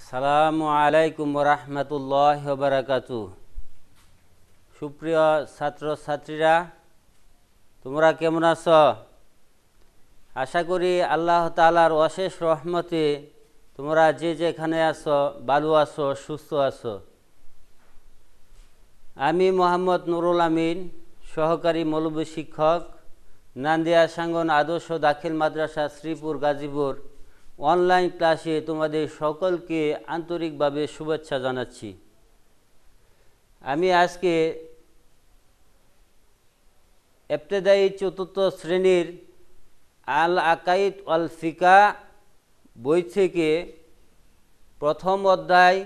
আসসালামু আলাইকুম রহমতুল্লাহ বারাকাতু সুপ্রিয় ছাত্রছাত্রীরা তোমরা কেমন আছো আশা করি আল্লাহ তালার অশেষ রহমতে তোমরা যে যেখানে আছো ভালো আছো সুস্থ আছো আমি মোহাম্মদ নুরুল আমিন সহকারী মৌলবী শিক্ষক নান্দিয়া সাঙ্গন আদর্শ দাখিল মাদ্রাসা শ্রীপুর গাজীপুর অনলাইন ক্লাসে তোমাদের সকলকে আন্তরিকভাবে শুভেচ্ছা জানাচ্ছি আমি আজকে এপ্তেদায়ী চতুর্থ শ্রেণীর আল আকাইদ অল ফিকা বই থেকে প্রথম অধ্যায়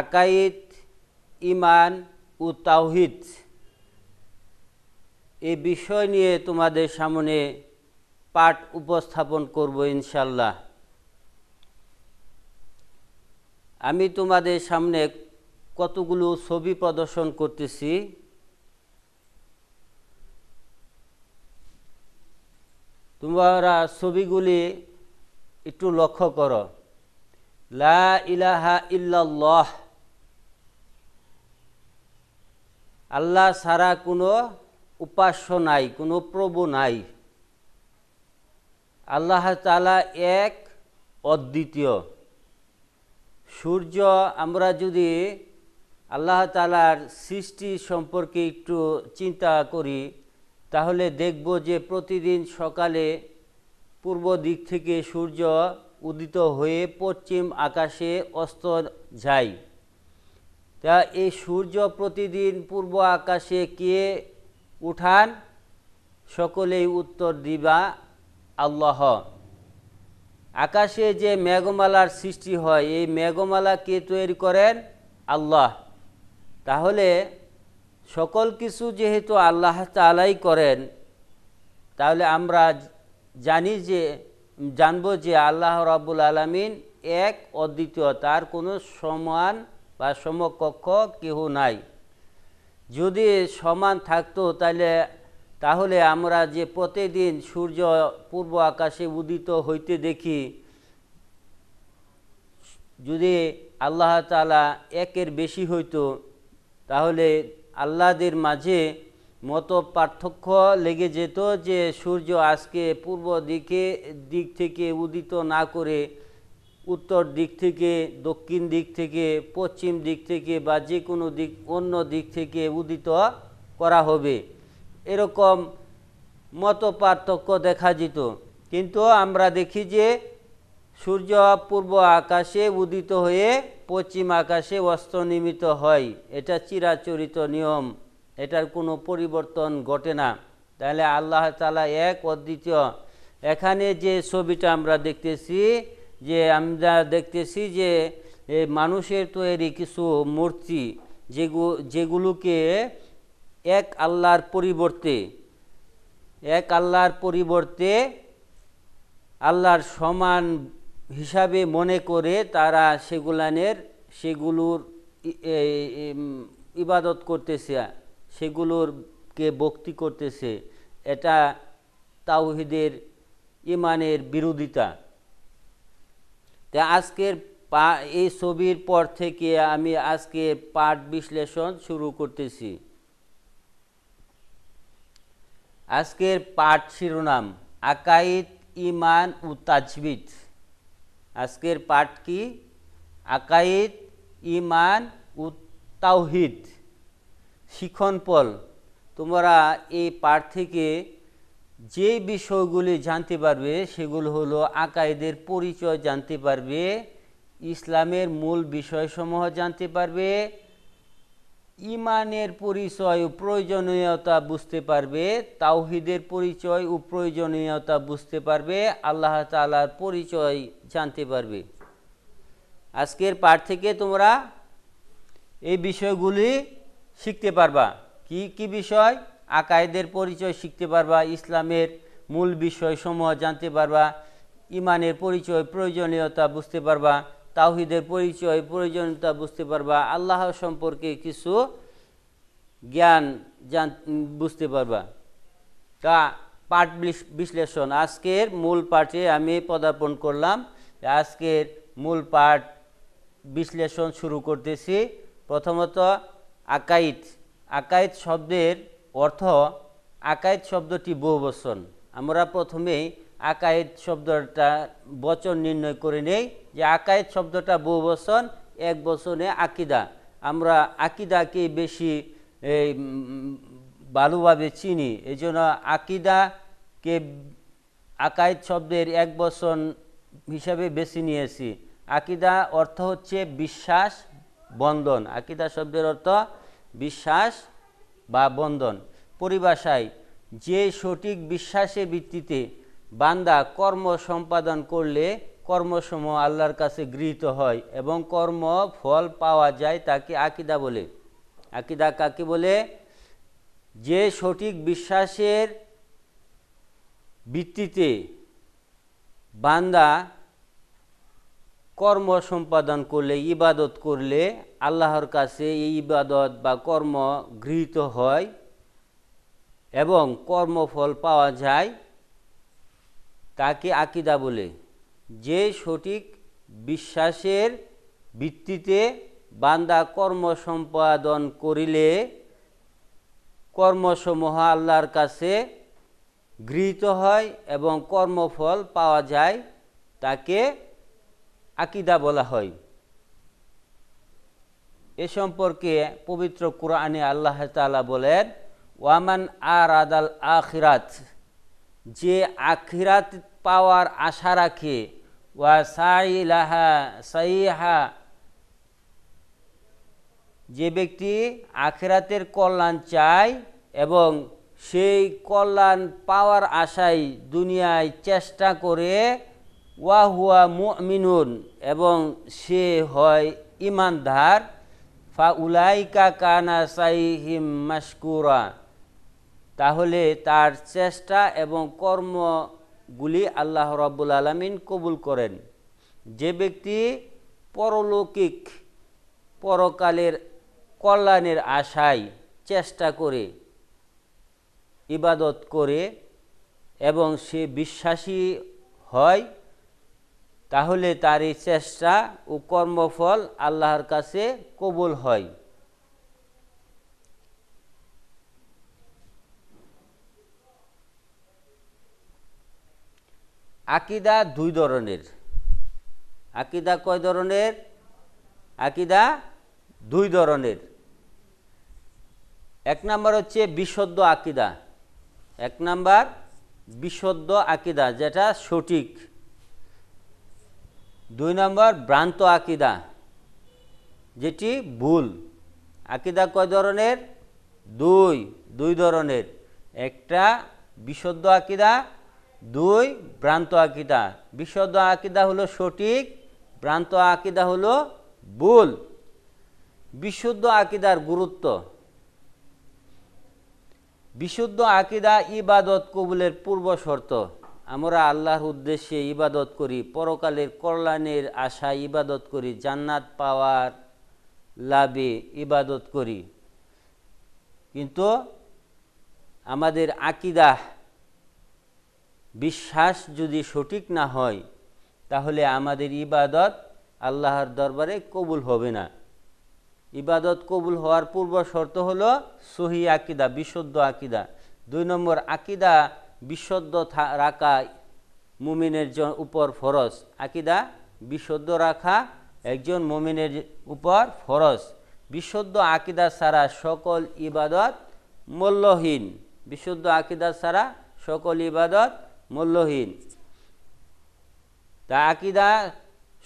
আকাইদ ইমান ও তাওহিদ এই বিষয় নিয়ে তোমাদের সামনে পাঠ উপস্থাপন করব ইনশাল্লাহ আমি তোমাদের সামনে কতগুলো ছবি প্রদর্শন করতেছি তোমরা ছবিগুলি একটু লক্ষ্য করো লা ইলাহা ইল্লাল্লাহ আল্লাহ ছাড়া কোনো উপাস্য নাই কোনো প্রভু নাই আল্লাহ তালা এক অদ্বিতীয় সূর্য আমরা যদি আল্লাহ তালার সৃষ্টি সম্পর্কে একটু চিন্তা করি তাহলে দেখব যে প্রতিদিন সকালে পূর্ব দিক থেকে সূর্য উদিত হয়ে পশ্চিম আকাশে অস্ত যায় তা এই সূর্য প্রতিদিন পূর্ব আকাশে কে উঠান সকলেই উত্তর দিবা আল্লাহ আকাশে যে মেঘমালার সৃষ্টি হয় এই মেঘমালা কে তৈরি করেন আল্লাহ তাহলে সকল কিছু যেহেতু আল্লাহ তালাই করেন তাহলে আমরা জানি যে জানব যে আল্লাহ রাবুল আলমিন এক অদ্বিতীয় তার কোনো সমান বা সমকক্ষ কেহ নাই যদি সমান থাকতো তাহলে তাহলে আমরা যে প্রতিদিন সূর্য পূর্ব আকাশে উদিত হইতে দেখি যদি আল্লাহ তালা একের বেশি হইতো তাহলে আল্লাদের মাঝে মত পার্থক্য লেগে যেত যে সূর্য আজকে পূর্ব দিকে দিক থেকে উদিত না করে উত্তর দিক থেকে দক্ষিণ দিক থেকে পশ্চিম দিক থেকে বা যে কোনো দিক অন্য দিক থেকে উদিত করা হবে এরকম মত পার্থক্য দেখা যেত কিন্তু আমরা দেখি যে সূর্য পূর্ব আকাশে উদিত হয়ে পশ্চিম আকাশে নির্মিত হয় এটা চিরাচরিত নিয়ম এটার কোনো পরিবর্তন ঘটে না তাহলে আল্লাহ তালা এক অদ্বিতীয় এখানে যে ছবিটা আমরা দেখতেছি যে আমরা দেখতেছি যে মানুষের তৈরি কিছু মূর্তি যেগুলোকে এক আল্লাহর পরিবর্তে এক আল্লাহর পরিবর্তে আল্লাহর সমান হিসাবে মনে করে তারা সেগুলানের সেগুলোর ইবাদত করতেছে সেগুলোরকে ভক্তি করতেছে এটা তাওহিদের ইমানের বিরোধিতা তা আজকের পা এই ছবির পর থেকে আমি আজকে পাঠ বিশ্লেষণ শুরু করতেছি আজকের পাঠ শিরোনাম আকাইদ ইমান ও তাজবিদ আজকের পাঠ কি আকাইদ ইমান ও তাওহিদ শিখনপল তোমরা এই পাঠ থেকে যে বিষয়গুলি জানতে পারবে সেগুলো হলো আকাইদের পরিচয় জানতে পারবে ইসলামের মূল বিষয়সমূহ জানতে পারবে ইমানের পরিচয় ও প্রয়োজনীয়তা বুঝতে পারবে তাওহিদের পরিচয় ও প্রয়োজনীয়তা বুঝতে পারবে আল্লাহ তালার পরিচয় জানতে পারবে আজকের পাঠ থেকে তোমরা এই বিষয়গুলি শিখতে পারবা কি কি বিষয় আকায়েদের পরিচয় শিখতে পারবা ইসলামের মূল বিষয়সমূহ জানতে পারবা ইমানের পরিচয় প্রয়োজনীয়তা বুঝতে পারবা তাওহিদের পরিচয় প্রয়োজনীয়তা বুঝতে পারবা আল্লাহ সম্পর্কে কিছু জ্ঞান জান বুঝতে পারবা তা পাঠ বিশ্লেষণ আজকের মূল পাঠে আমি পদার্পণ করলাম আজকের মূল পাঠ বিশ্লেষণ শুরু করতেছি প্রথমত আকাইত আকাইত শব্দের অর্থ আকাইত শব্দটি বহুবচন আমরা প্রথমেই আকায়েদ শব্দটা বচন নির্ণয় করে নেই যে আকায়েদ শব্দটা বহু বচন এক বচনে আকিদা আমরা আকিদাকে বেশি এই ভালোভাবে চিনি এই জন্য আকিদাকে আকায়েদ শব্দের এক বচন হিসাবে বেছে নিয়েছি আকিদা অর্থ হচ্ছে বিশ্বাস বন্ধন আকিদা শব্দের অর্থ বিশ্বাস বা বন্ধন পরিভাষায় যে সঠিক বিশ্বাসের ভিত্তিতে বান্দা কর্ম সম্পাদন করলে কর্মসমূহ আল্লাহর কাছে গৃহীত হয় এবং কর্ম ফল পাওয়া যায় তাকে আকিদা বলে আকিদা কাকে বলে যে সঠিক বিশ্বাসের ভিত্তিতে বান্দা কর্ম সম্পাদন করলে ইবাদত করলে আল্লাহর কাছে এই ইবাদত বা কর্ম গৃহীত হয় এবং কর্মফল পাওয়া যায় তাকে আকিদা বলে যে সঠিক বিশ্বাসের ভিত্তিতে বান্দা কর্ম সম্পাদন করিলে কর্মসমূহ আল্লাহর কাছে গৃহীত হয় এবং কর্মফল পাওয়া যায় তাকে আকিদা বলা হয় এ সম্পর্কে পবিত্র কোরআনে আল্লাহ তালা বলেন ওয়ামান আর আদাল আখিরাত যে আখিরাত পাওয়ার আশা রাখে ওয়া সাইলাহা সাইহা যে ব্যক্তি আখেরাতের কল্যাণ চায় এবং সেই কল্যাণ পাওয়ার আশায় দুনিয়ায় চেষ্টা করে ওয়াহুয়া মিনুন এবং সে হয় ইমানদার ফা উলাইকা কানা সাইহিম মাসকুরা তাহলে তার চেষ্টা এবং কর্ম গুলি আল্লাহ রাব্বুল আলমিন কবুল করেন যে ব্যক্তি পরলৌকিক পরকালের কল্যাণের আশায় চেষ্টা করে ইবাদত করে এবং সে বিশ্বাসী হয় তাহলে তার এই চেষ্টা ও কর্মফল আল্লাহর কাছে কবুল হয় আকিদা দুই ধরনের আকিদা কয় ধরনের আকিদা দুই ধরনের এক নাম্বার হচ্ছে বিশুদ্ধ আকিদা এক নাম্বার বিশুদ্ধ আকিদা যেটা সঠিক দুই নম্বর ভ্রান্ত আকিদা যেটি ভুল আকিদা কয় ধরনের দুই দুই ধরনের একটা বিশুদ্ধ আকিদা দুই ভ্রান্ত আকিদা বিশদ আকিদা হলো সঠিক ভ্রান্ত আকিদা হলো ভুল বিশুদ্ধ আকিদার গুরুত্ব বিশুদ্ধ আকিদা ইবাদত কবুলের পূর্ব শর্ত আমরা আল্লাহর উদ্দেশ্যে ইবাদত করি পরকালের কল্যাণের আশা ইবাদত করি জান্নাত পাওয়ার লাভে ইবাদত করি কিন্তু আমাদের আকিদা বিশ্বাস যদি সঠিক না হয় তাহলে আমাদের ইবাদত আল্লাহর দরবারে কবুল হবে না ইবাদত কবুল হওয়ার পূর্ব শর্ত হল সহি আকিদা বিশুদ্ধ আকিদা দুই নম্বর আকিদা বিশুদ্ধ রাখা মুমিনের উপর ফরজ আকিদা বিশুদ্ধ রাখা একজন মুমিনের উপর ফরজ বিশুদ্ধ আকিদা ছাড়া সকল ইবাদত মূল্যহীন বিশুদ্ধ আকিদা ছাড়া সকল ইবাদত মূল্যহীন তা আকিদা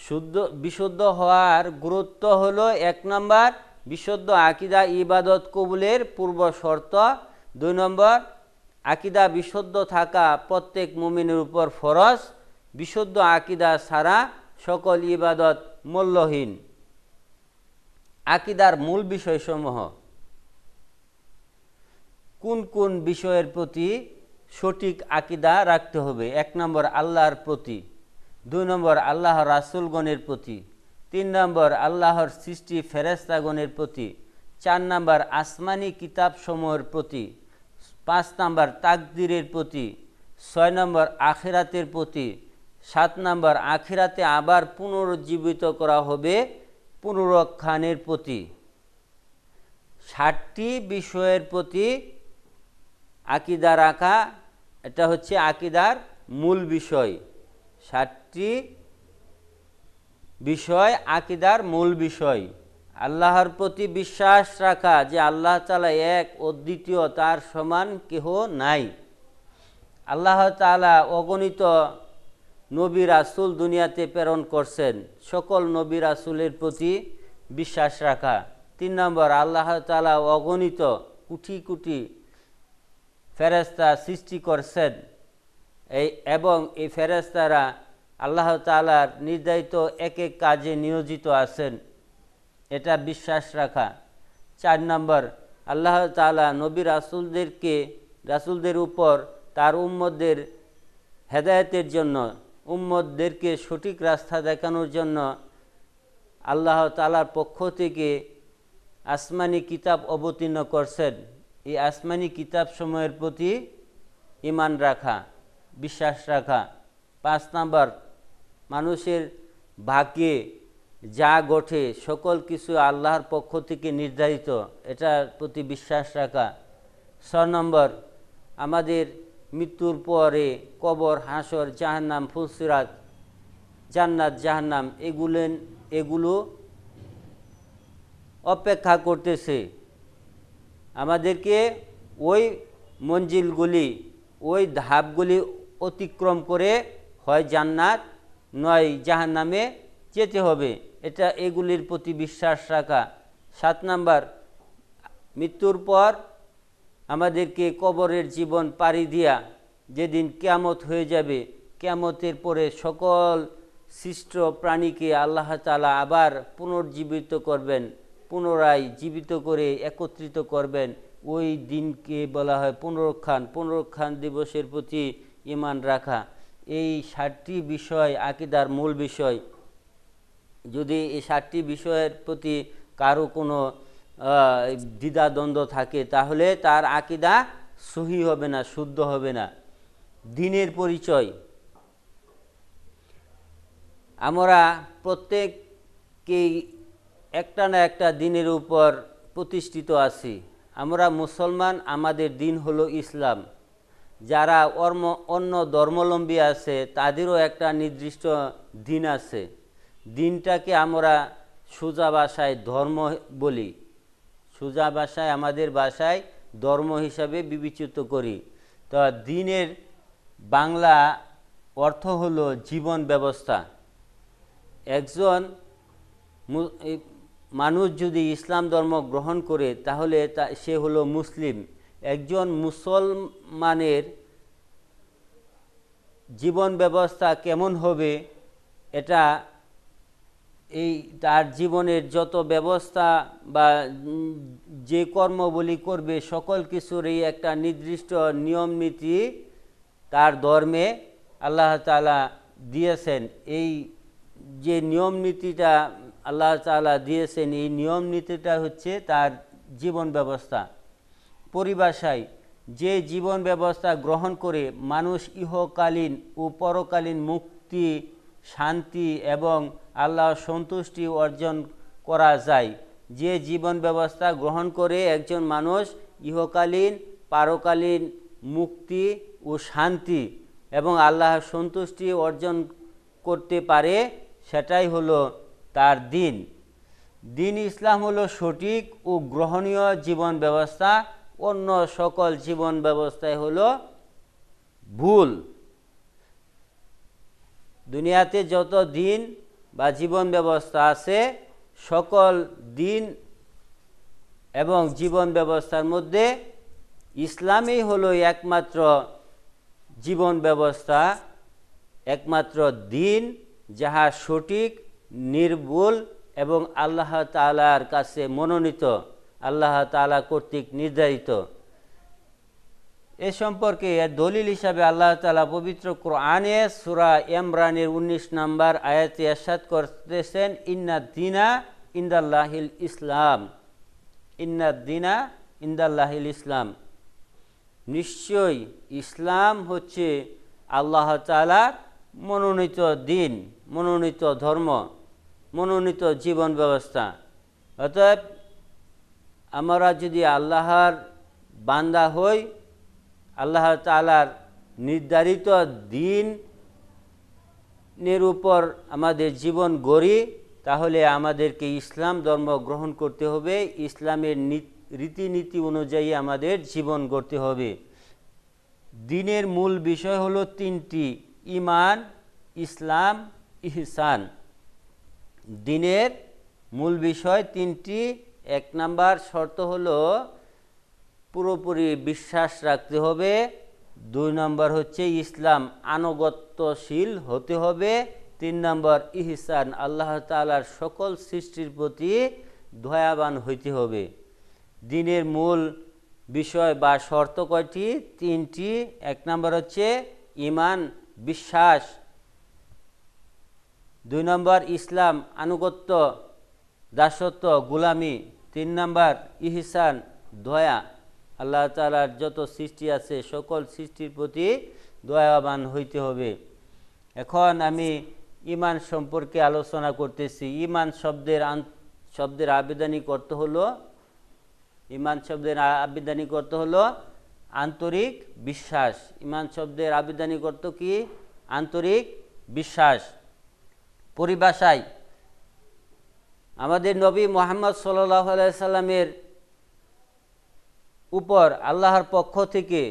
শুদ্ধ বিশুদ্ধ হওয়ার গুরুত্ব হল এক নম্বর বিশুদ্ধ আকিদা ইবাদত কবুলের পূর্ব শর্ত দুই নম্বর আকিদা বিশুদ্ধ থাকা প্রত্যেক মুমিনের উপর ফরস বিশুদ্ধ আকিদা ছাড়া সকল ইবাদত মূল্যহীন আকিদার মূল বিষয়সমূহ কোন কোন বিষয়ের প্রতি সঠিক আকিদা রাখতে হবে এক নম্বর আল্লাহর প্রতি দুই নম্বর আল্লাহ রাসুলগণের প্রতি তিন নম্বর আল্লাহর সৃষ্টি ফেরেস্তাগণের প্রতি চার নম্বর আসমানি কিতাবসমূহের প্রতি পাঁচ নম্বর তাকদিরের প্রতি ছয় নম্বর আখিরাতের প্রতি সাত নম্বর আখিরাতে আবার পুনরুজ্জীবিত করা হবে পুনরক্ষানের প্রতি ষাটটি বিষয়ের প্রতি আকিদা রাখা এটা হচ্ছে আকিদার মূল বিষয় সাতটি বিষয় আকিদার মূল বিষয় আল্লাহর প্রতি বিশ্বাস রাখা যে আল্লাহ তালা এক অদ্বিতীয় তার সমান কেহ নাই আল্লাহ তালা অগণিত নবী রাসুল দুনিয়াতে প্রেরণ করছেন সকল নবী রাসুলের প্রতি বিশ্বাস রাখা তিন নম্বর আল্লাহ তালা অগণিত কুটি কুটি ফেরেস্তা সৃষ্টি করছেন এই এবং এই ফেরেস্তারা আল্লাহ তালার নির্ধারিত এক এক কাজে নিয়োজিত আছেন এটা বিশ্বাস রাখা চার নম্বর আল্লাহ তালা নবী রাসুলদেরকে রাসুলদের উপর তার উম্মদের হেদায়তের জন্য উম্মদদেরকে সঠিক রাস্তা দেখানোর জন্য আল্লাহ তালার পক্ষ থেকে আসমানি কিতাব অবতীর্ণ করছেন এই আসমানি কিতাব সময়ের প্রতি ইমান রাখা বিশ্বাস রাখা পাঁচ নাম্বার মানুষের ভাগ্যে যা গঠে সকল কিছু আল্লাহর পক্ষ থেকে নির্ধারিত এটার প্রতি বিশ্বাস রাখা ছ নম্বর আমাদের মৃত্যুর পরে কবর হাসর জাহান্নাম ফুলসিরাত জান্নাত জাহান্নাম এগুলেন এগুলো অপেক্ষা করতেছে আমাদেরকে ওই মঞ্জিলগুলি ওই ধাপগুলি অতিক্রম করে হয় জান্নাত নয় জাহান নামে যেতে হবে এটা এগুলির প্রতি বিশ্বাস রাখা সাত নাম্বার মৃত্যুর পর আমাদেরকে কবরের জীবন পাড়ি দিয়া যেদিন কেয়ামত হয়ে যাবে কেয়ামতের পরে সকল সৃষ্ট প্রাণীকে আল্লাহ আল্লাহতালা আবার পুনর্জীবিত করবেন পুনরায় জীবিত করে একত্রিত করবেন ওই দিনকে বলা হয় পুনরুক্ষান পুনরুক্ষান দিবসের প্রতি ইমান রাখা এই ষাটটি বিষয় আকিদার মূল বিষয় যদি এই ষাটটি বিষয়ের প্রতি কারো কোনো দ্বিধাদ্বন্দ্ব থাকে তাহলে তার আকিদা সহি হবে না শুদ্ধ হবে না দিনের পরিচয় আমরা প্রত্যেককেই একটা না একটা দিনের উপর প্রতিষ্ঠিত আছি আমরা মুসলমান আমাদের দিন হলো ইসলাম যারা অর্ম অন্য ধর্মলম্বী আছে তাদেরও একটা নির্দিষ্ট দিন আছে দিনটাকে আমরা সোজা ভাষায় ধর্ম বলি সোজা ভাষায় আমাদের ভাষায় ধর্ম হিসাবে বিবেচিত করি তো দিনের বাংলা অর্থ হলো জীবন ব্যবস্থা একজন মানুষ যদি ইসলাম ধর্ম গ্রহণ করে তাহলে তা সে হলো মুসলিম একজন মুসলমানের জীবন ব্যবস্থা কেমন হবে এটা এই তার জীবনের যত ব্যবস্থা বা যে কর্মবলী করবে সকল কিছুরই একটা নির্দিষ্ট নিয়ম নীতি তার ধর্মে আল্লাহ আল্লাহতালা দিয়েছেন এই যে নিয়ম নীতিটা আল্লাহ তালা দিয়েছেন এই নিয়ম নীতিটা হচ্ছে তার জীবন ব্যবস্থা পরিভাষায় যে জীবন ব্যবস্থা গ্রহণ করে মানুষ ইহকালীন ও পরকালীন মুক্তি শান্তি এবং আল্লাহ সন্তুষ্টি অর্জন করা যায় যে জীবন ব্যবস্থা গ্রহণ করে একজন মানুষ ইহকালীন পারকালীন মুক্তি ও শান্তি এবং আল্লাহর সন্তুষ্টি অর্জন করতে পারে সেটাই হলো তার দিন দিন ইসলাম হলো সঠিক ও গ্রহণীয় জীবন ব্যবস্থা অন্য সকল জীবন ব্যবস্থায় হলো ভুল দুনিয়াতে যত দিন বা জীবন ব্যবস্থা আছে সকল দিন এবং জীবন ব্যবস্থার মধ্যে ইসলামই হলো একমাত্র জীবন ব্যবস্থা একমাত্র দিন যাহা সঠিক নির্ভুল এবং আল্লাহ তালার কাছে মনোনীত আল্লাহ তালা কর্তৃক নির্ধারিত এ সম্পর্কে দলিল হিসাবে আল্লাহ তালা পবিত্র কোরআনে সুরা এমরানের ১৯ নম্বর আয়াতে আসাদ করতেছেন ইন্না দিনা ইন্দাল্লাহিল ইসলাম ইন্না দিনা ইন্দাল্লাহিল ইসলাম নিশ্চয়ই ইসলাম হচ্ছে আল্লাহ তালার মনোনীত দিন মনোনীত ধর্ম মনোনীত জীবন ব্যবস্থা অতএব আমরা যদি আল্লাহর বান্দা হই আল্লাহ তালার নির্ধারিত দিনের উপর আমাদের জীবন গড়ি তাহলে আমাদেরকে ইসলাম ধর্ম গ্রহণ করতে হবে ইসলামের রীতিনীতি অনুযায়ী আমাদের জীবন গড়তে হবে দিনের মূল বিষয় হলো তিনটি ইমান ইসলাম ইহসান দিনের মূল বিষয় তিনটি এক নাম্বার শর্ত হলো পুরোপুরি বিশ্বাস রাখতে হবে দুই নম্বর হচ্ছে ইসলাম আনুগত্যশীল হতে হবে তিন নম্বর ইহসান আল্লাহ তালার সকল সৃষ্টির প্রতি দয়াবান হইতে হবে দিনের মূল বিষয় বা শর্ত কয়টি তিনটি এক নম্বর হচ্ছে ইমান বিশ্বাস দুই নম্বর ইসলাম আনুগত্য দাসত্ব গুলামি তিন নম্বর ইহসান দয়া আল্লাহ তালার যত সৃষ্টি আছে সকল সৃষ্টির প্রতি দয়াবান হইতে হবে এখন আমি ইমান সম্পর্কে আলোচনা করতেছি ইমান শব্দের শব্দের আবেদনী করতে হলো ইমান শব্দের আবেদানী করতে হলো আন্তরিক বিশ্বাস ইমান শব্দের আবেদানী করত কি আন্তরিক বিশ্বাস পরিভাষায় আমাদের নবী মোহাম্মদ সাল্লাহ সাল্লামের উপর আল্লাহর পক্ষ থেকে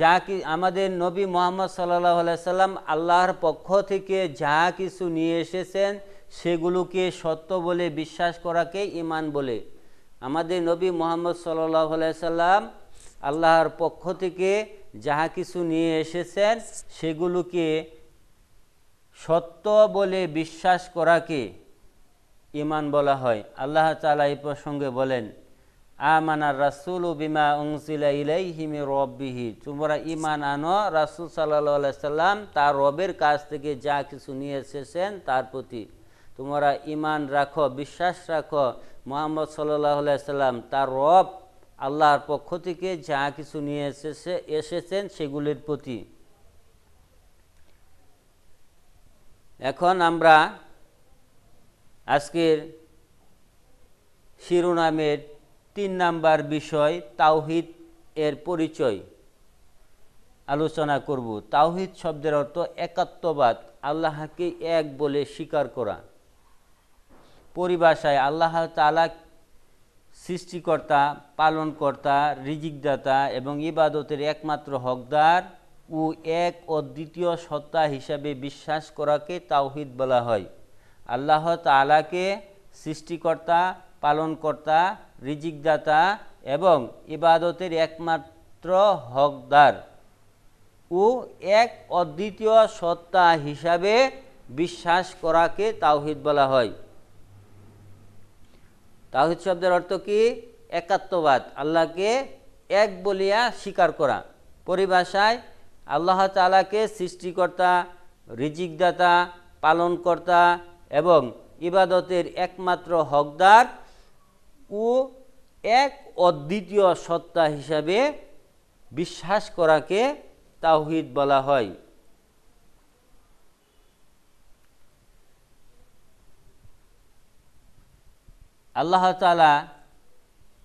যা কি আমাদের নবী মোহাম্মদ সাল্লাহ সাল্লাম আল্লাহর পক্ষ থেকে যা কিছু নিয়ে এসেছেন সেগুলোকে সত্য বলে বিশ্বাস করাকে ইমান বলে আমাদের নবী মোহাম্মদ সাল্লাহ সাল্লাম আল্লাহর পক্ষ থেকে যাহা কিছু নিয়ে এসেছেন সেগুলোকে সত্য বলে বিশ্বাস করাকে ইমান বলা হয় আল্লাহ তালা এই প্রসঙ্গে বলেন আমানা রাসুল বিমা ইলাই হিমে রববিহি তোমরা ইমান আনো রাসুল সাল্লা সাল্লাম তার রবের কাছ থেকে যা কিছু নিয়ে এসেছেন তার প্রতি তোমরা ইমান রাখো বিশ্বাস রাখো মোহাম্মদ সাল্লাহ সাল্লাম তার রব আল্লাহর পক্ষ থেকে যা কিছু নিয়ে এসেছে এসেছেন সেগুলির প্রতি এখন আমরা আজকের শিরোনামের তিন নাম্বার বিষয় তাওহিদ এর পরিচয় আলোচনা করব তাওহিদ শব্দের অর্থ একাত্মবাদ আল্লাহকে এক বলে স্বীকার করা পরিভাষায় আল্লাহ তালা সৃষ্টিকর্তা পালনকর্তা রিজিকদাতা এবং ইবাদতের একমাত্র হকদার ও এক অদ্বিতীয় সত্তা হিসাবে বিশ্বাস করাকে তাওহিদ বলা হয় আল্লাহ তালাকে সৃষ্টিকর্তা পালনকর্তা রিজিকদাতা এবং ইবাদতের একমাত্র হকদার ও এক অদ্বিতীয় সত্তা হিসাবে বিশ্বাস করাকে তাওহিদ বলা হয় তাওহিদ শব্দের অর্থ কি একাত্মবাদ আল্লাহকে এক বলিয়া স্বীকার করা পরিভাষায় আল্লাহ তালাকে সৃষ্টিকর্তা রিজিকদাতা পালনকর্তা এবং ইবাদতের একমাত্র হকদার ও এক অদ্বিতীয় সত্তা হিসাবে বিশ্বাস করাকে তাওহিদ বলা হয় আল্লাহ তালা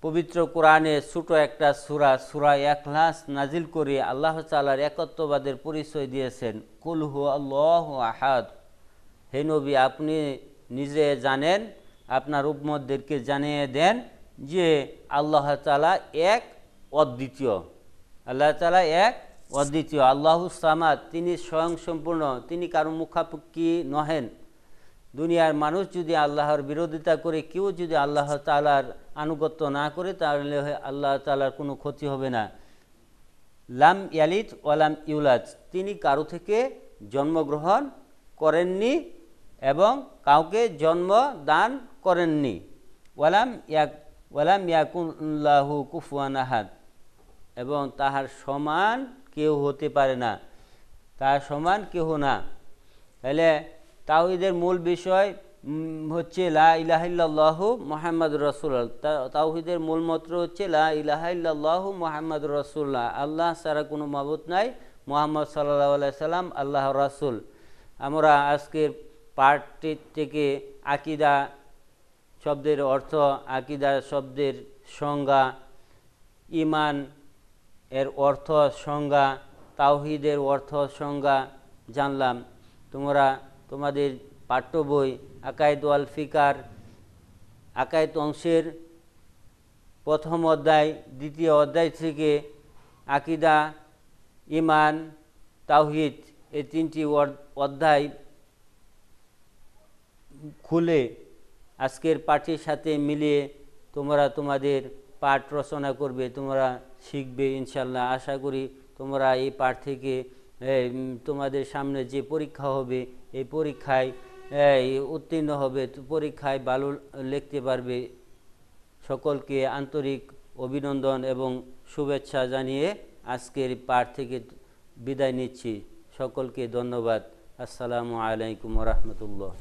পবিত্র কোরআনে ছোট একটা সুরা সুরা একলাস নাজিল করে আল্লাহ তালার একত্ববাদের পরিচয় দিয়েছেন কুলহু আল্লাহ আহাদ হে নবী আপনি নিজে জানেন আপনার উপমদদেরকে জানিয়ে দেন যে আল্লাহ তালা এক অদ্বিতীয় আল্লাহ তালা এক অদ্বিতীয় আল্লাহ সামাদ তিনি স্বয়ংসম্পূর্ণ তিনি কারো মুখাপুখি নহেন দুনিয়ার মানুষ যদি আল্লাহর বিরোধিতা করে কেউ যদি আল্লাহ তালার আনুগত্য না করে তাহলে আল্লাহ তালার কোনো ক্ষতি হবে না লাম ইয়ালিত ওয়ালাম ইউলাজ তিনি কারো থেকে জন্মগ্রহণ করেননি এবং কাউকে জন্ম দান করেননি ওয়ালাম ইয়াক ওয়ালাম ইয়াকুল্লাহু কুফুয়ান আহাদ এবং তাহার সমান কেউ হতে পারে না তার সমান কেহ না তাহলে তাওহিদের মূল বিষয় হচ্ছে লা ইলাহিল্লাহ মোহাম্মদ রসুল্লাহ তাওহিদের মূল মন্ত্র হচ্ছে লা ইলাহিল্লাহ মোহাম্মদ রসুল্লাহ আল্লাহ ছাড়া কোনো মাবুত নাই মোহাম্মদ সাল্লাহ সাল্লাম আল্লাহ রাসুল আমরা আজকের পার্টি থেকে আকিদা শব্দের অর্থ আকিদা শব্দের সংজ্ঞা ইমান এর অর্থ সংজ্ঞা তাওহিদের অর্থ সংজ্ঞা জানলাম তোমরা তোমাদের পাঠ্য বই আকায়দ আল ফিকার আকায়দ অংশের প্রথম অধ্যায় দ্বিতীয় অধ্যায় থেকে আকিদা ইমান তাওহিদ এই তিনটি অধ্যায় খুলে আজকের পাঠের সাথে মিলিয়ে তোমরা তোমাদের পাঠ রচনা করবে তোমরা শিখবে ইনশাল্লাহ আশা করি তোমরা এই পাঠ থেকে তোমাদের সামনে যে পরীক্ষা হবে এই পরীক্ষায় উত্তীর্ণ হবে পরীক্ষায় ভালো লিখতে পারবে সকলকে আন্তরিক অভিনন্দন এবং শুভেচ্ছা জানিয়ে আজকের পাঠ থেকে বিদায় নিচ্ছি সকলকে ধন্যবাদ আসসালামু আলাইকুম রহমতুল্লাহ